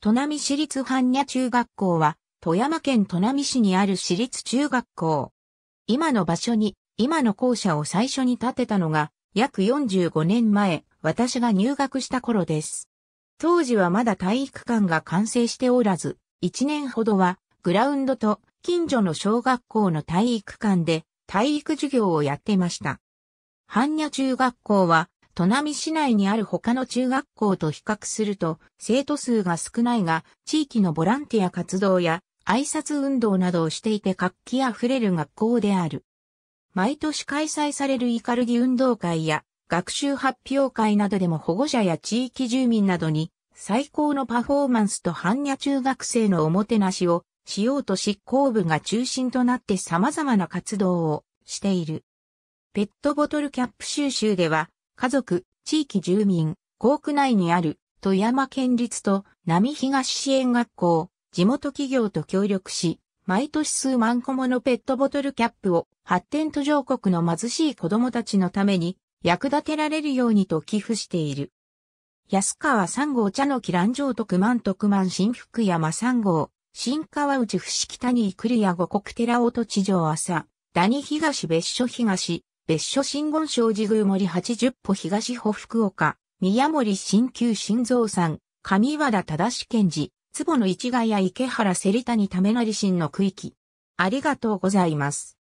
砺波市立般若中学校は、富山県砺波市にある市立中学校。今の場所に、今の校舎を最初に建てたのが、約45年前、私が入学した頃です。当時はまだ体育館が完成しておらず、1年ほどは、グラウンドと近所の小学校の体育館で、体育授業をやってました。般若中学校は、砺波市内にある他の中学校と比較すると、生徒数が少ないが、地域のボランティア活動や挨拶運動などをしていて活気あふれる学校である。毎年開催されるイカルギ運動会や学習発表会などでも保護者や地域住民などに最高のパフォーマンスと般若中学生のおもてなしをしようと執行部が中心となって様々な活動をしている。ペットボトルキャップ収集では家族、地域住民、校区内にある富山県立と並東支援学校、地元企業と協力し、毎年数万個ものペットボトルキャップを発展途上国の貧しい子供たちのために役立てられるようにと寄付している。安川3号茶の木蘭城徳満徳満新福山3号、新川内伏木谷栗谷五国寺音地上朝、谷東別所東、別所新言省寺宮森八十歩東歩福岡、宮森新旧新造山、上和田正賢治、坪野市ヶ谷池原芹谷為成新の区域。ありがとうございます。